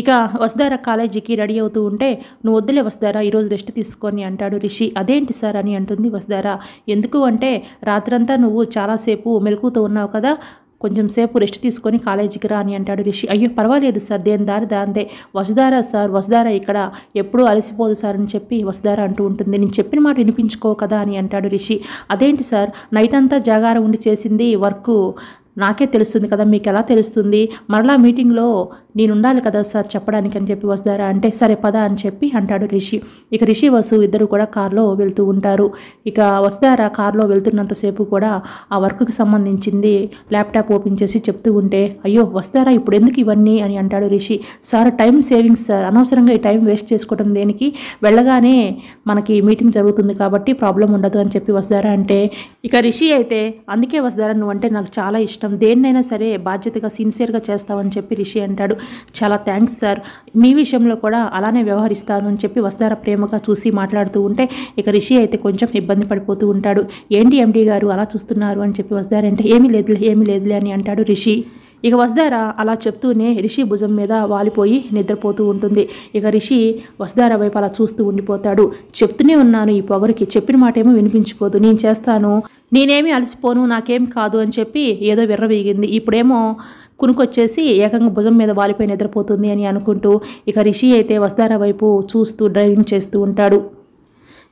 ఇక వసుధార కాలేజీకి రెడీ అవుతూ ఉంటే నువ్వు వద్దులే వసుధార ఈరోజు రెస్ట్ తీసుకొని అంటాడు రిషి అదేంటి సార్ అని అంటుంది వసుధార ఎందుకు అంటే రాత్రంతా నువ్వు చాలాసేపు మెలకుతూ ఉన్నావు కదా కొంచెం సేపు రెస్ట్ తీసుకొని కాలేజీకి రా అని అంటాడు రిషి అయ్యో పర్వాలేదు సార్ దేని దారి దాందే వసుధారా సార్ వసుధారా ఇక్కడ ఎప్పుడూ అలసిపోదు సార్ అని చెప్పి వసుధారా అంటూ ఉంటుంది నేను చెప్పిన మాట వినిపించుకో కదా అని అంటాడు రిషి అదేంటి సార్ నైట్ అంతా జాగారం ఉండి చేసింది వర్క్ నాకే తెలుస్తుంది కదా మీకు ఎలా తెలుస్తుంది మరలా మీటింగ్లో నేనుండాలి కదా సార్ చెప్పడానికి అని చెప్పి వస్తారా అంటే సరే పద అని చెప్పి అంటాడు రిషి ఇక రిషి వసు ఇద్దరు కూడా కారులో వెళ్తూ ఉంటారు ఇక వస్తారా కారులో వెళ్తున్నంతసేపు కూడా ఆ వర్క్కి సంబంధించింది ల్యాప్టాప్ ఓపెన్ చేసి చెప్తూ ఉంటే అయ్యో వస్తారా ఇప్పుడు ఎందుకు ఇవన్నీ అని అంటాడు Rishi sir time savings sir అనవసరంగా ఈ టైం వేస్ట్ చేసుకోవడం దేనికి వెళ్ళగానే మనకి మీటింగ్ జరుగుతుంది కాబట్టి ప్రాబ్లం ఉండదు అని చెప్పి వస్తారా అంటే ఇక రిషి అయితే అందుకే వస్తారా నువ్వంటే నాకు చాలా ఇష్టం దేన్నైనా సరే బాధ్యతగా సిన్సియర్గా చేస్తావని చెప్పి రిషి అంటాడు చాలా థ్యాంక్స్ సార్ మీ విషయంలో కూడా అలానే వ్యవహరిస్తాను అని చెప్పి వస్తారా ప్రేమగా చూసి మాట్లాడుతూ ఉంటే ఇక రిషి అయితే కొంచెం ఇబ్బంది పడిపోతూ ఉంటాడు ఏంటి ఎండి గారు అలా చూస్తున్నారు అని చెప్పి వస్తారంటే ఏమీ లేదులే ఏమీ లేదులే అని అంటాడు రిషి ఇక వస్దారా అలా చెప్తూనే రిషి భుజం మీద వాలిపోయి నిద్రపోతూ ఉంటుంది ఇక రిషి వస్దారా వైపు అలా చూస్తూ ఉండిపోతాడు చెప్తూనే ఉన్నాను ఈ పొగరికి చెప్పిన మాట ఏమో వినిపించుకోదు నేను చేస్తాను నేనేమి అలసిపోను నాకేం కాదు అని చెప్పి ఏదో విర్రవీగింది ఇప్పుడేమో కునుకొచ్చేసి ఏకంగా భుజం మీద వాలిపోయి నిద్రపోతుంది అని అనుకుంటూ ఇక రిషి అయితే వస్తారా వైపు చూస్తూ డ్రైవింగ్ చేస్తూ ఉంటాడు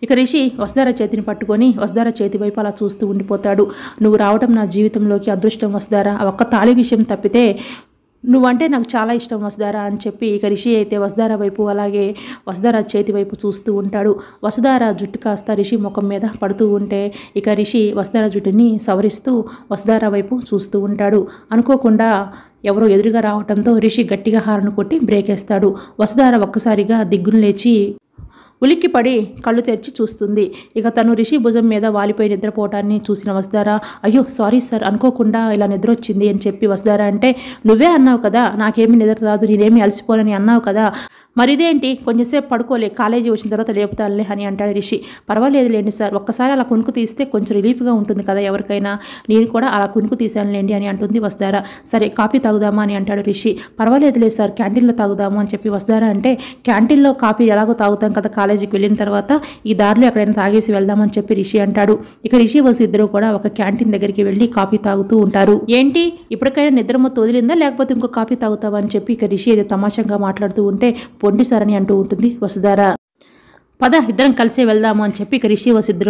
ఇక రిషి వసుధార చేతిని పట్టుకొని వసుధార చేతి వైపు అలా చూస్తూ ఉండిపోతాడు నువ్వు రావడం నా జీవితంలోకి అదృష్టం వసుధారా ఒక్క తాళి విషయం తప్పితే నువ్వంటే నాకు చాలా ఇష్టం వసుధారా అని చెప్పి ఇక రిషి అయితే వసుధార వైపు అలాగే వసుధార చేతి వైపు చూస్తూ ఉంటాడు వసుధార జుట్టు కాస్త రిషి ముఖం మీద పడుతూ ఉంటే ఇక రిషి వసుధార జుట్టుని సవరిస్తూ వసుధార వైపు చూస్తూ ఉంటాడు అనుకోకుండా ఎవరో ఎదురుగా రావడంతో రిషి గట్టిగా హారను కొట్టి బ్రేక్ వేస్తాడు వసుధార ఒక్కసారిగా దిగ్గును లేచి ఉలిక్కిపడి కళ్ళు తెరిచి చూస్తుంది ఇక తను రిషి భుజం మీద వాలిపోయి నిద్రపోవటాన్ని చూసిన వసుధారా అయ్యో సారీ సార్ అనుకోకుండా ఇలా నిద్ర వచ్చింది అని చెప్పి వసుధారా అంటే నువ్వే అన్నావు కదా నాకేమీ నిద్ర రాదు నేనేమి అలసిపోనని అన్నావు కదా మరి ఇదేంటి కొంచెంసేపు పడుకోలే కాలేజీ వచ్చిన తర్వాత లేపుతానులే అని అంటాడు రిషి పర్వాలేదు లేండి సార్ ఒక్కసారి అలా కునుకు తీస్తే కొంచెం రిలీఫ్గా ఉంటుంది కదా ఎవరికైనా నేను కూడా అలా కునుకు లేండి అని అంటుంది వస్తారా సరే కాఫీ తాగుదామా అని అంటాడు రిషి పర్వాలేదు లేదు సార్ క్యాంటీన్లో తాగుదాము అని చెప్పి వస్తారా అంటే క్యాంటీన్లో కాఫీ ఎలాగో తాగుతాం కదా కాలేజీకి వెళ్ళిన తర్వాత ఈ దారిలో ఎక్కడైనా తాగేసి వెళ్దామని చెప్పి రిషి అంటాడు ఇక రిషి వసు ఇద్దరు కూడా ఒక క్యాంటీన్ దగ్గరికి వెళ్ళి కాఫీ తాగుతూ ఉంటారు ఏంటి ఇప్పటికైనా మొత్తం వదిలిందా లేకపోతే ఇంకో కాఫీ తాగుతావా అని చెప్పి ఇక రిషి ఏదో తమాషంగా మాట్లాడుతూ ఉంటే పొండి అంటూ ఉంటుంది వసుధార పద ఇద్దరం కలిసే వెళ్దాము అని చెప్పి ఇక రిషి వసిద్దరు